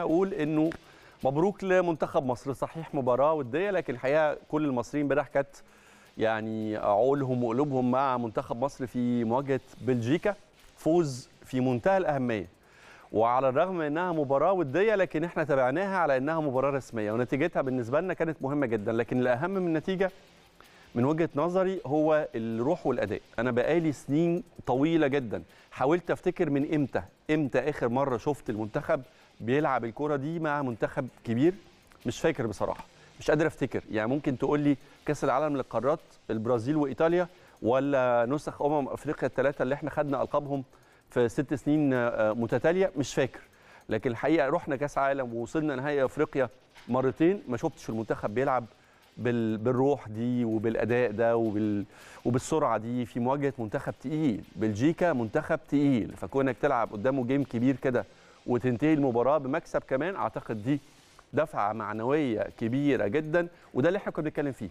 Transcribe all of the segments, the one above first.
اقول انه مبروك لمنتخب مصر صحيح مباراه وديه لكن الحقيقه كل المصريين امبارح كانت يعني عقولهم وقلوبهم مع منتخب مصر في مواجهه بلجيكا فوز في منتهى الاهميه وعلى الرغم انها مباراه وديه لكن احنا تابعناها على انها مباراه رسميه ونتيجتها بالنسبه لنا كانت مهمه جدا لكن الاهم من النتيجه من وجهه نظري هو الروح والاداء انا بقالي سنين طويله جدا حاولت افتكر من امتى امتى اخر مره شفت المنتخب بيلعب الكره دي مع منتخب كبير مش فاكر بصراحه مش قادر افتكر يعني ممكن تقول لي كاس العالم للقارات البرازيل وايطاليا ولا نسخ امم افريقيا الثلاثه اللي احنا خدنا القابهم في ست سنين آه، متتاليه مش فاكر لكن الحقيقه رحنا كاس عالم ووصلنا نهائي افريقيا مرتين ما شفتش المنتخب بيلعب بالروح دي وبالاداء ده وبال... وبالسرعه دي في مواجهه منتخب تقيل بلجيكا منتخب تقيل فكونك تلعب قدامه جيم كبير كده وتنتهي المباراه بمكسب كمان اعتقد دي دفعه معنويه كبيره جدا وده اللي احنا كنا بنتكلم فيه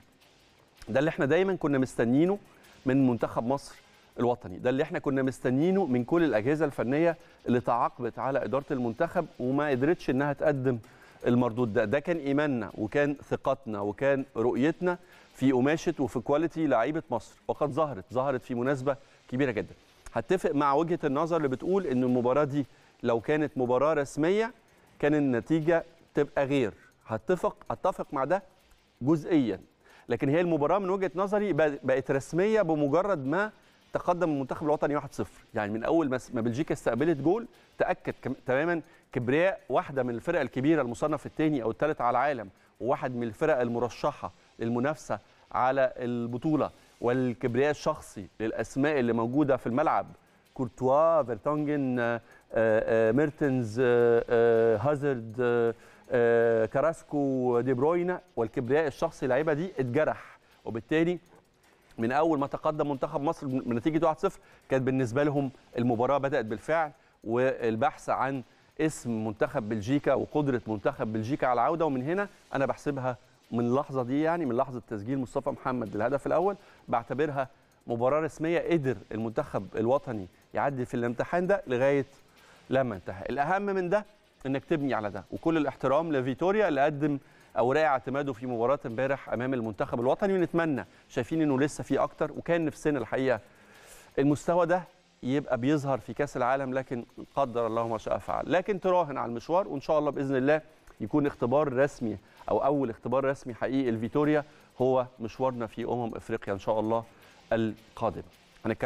ده اللي احنا دايما كنا مستنيينه من منتخب مصر الوطني ده اللي احنا كنا مستنيينه من كل الاجهزه الفنيه اللي تعاقبت على اداره المنتخب وما قدرتش انها تقدم المردود ده ده كان ايماننا وكان ثقتنا وكان رؤيتنا في قماشه وفي كواليتي لعيبه مصر وقد ظهرت ظهرت في مناسبه كبيره جدا هتفق مع وجهه النظر اللي بتقول ان المباراه دي لو كانت مباراه رسميه كان النتيجه تبقى غير هتفق اتفق مع ده جزئيا لكن هي المباراه من وجهه نظري بقت رسميه بمجرد ما تقدم المنتخب الوطني 1-0 يعني من اول ما بلجيكا استقبلت جول تاكد تماما كبرياء واحده من الفرق الكبيره المصنف الثاني او الثالث على العالم وواحد من الفرق المرشحه للمنافسه على البطوله والكبرياء الشخصي للاسماء اللي موجوده في الملعب كورتوا فيرتونجن ميرتنز هازارد كاراسكو دي بروين والكبرياء الشخصي اللعيبه دي اتجرح وبالتالي من اول ما تقدم منتخب مصر بنتيجه 1-0 كانت بالنسبه لهم المباراه بدات بالفعل والبحث عن اسم منتخب بلجيكا وقدره منتخب بلجيكا على العوده ومن هنا انا بحسبها من اللحظه دي يعني من لحظه تسجيل مصطفى محمد للهدف الاول بعتبرها مباراه رسميه قدر المنتخب الوطني يعدي في الامتحان ده لغايه لما انتهى الاهم من ده انك تبني على ده وكل الاحترام لفيتوريا اللي قدم اوراق اعتماده في مباراه امبارح امام المنتخب الوطني ونتمنى شايفين انه لسه في اكتر وكان نفسنا الحقيقه المستوى ده يبقى بيظهر في كاس العالم لكن قدر الله ما شاء فعل لكن تراهن على المشوار وان شاء الله باذن الله يكون اختبار رسمي او اول اختبار رسمي حقيقي لفيتوريا هو مشوارنا في امم افريقيا ان شاء الله القادم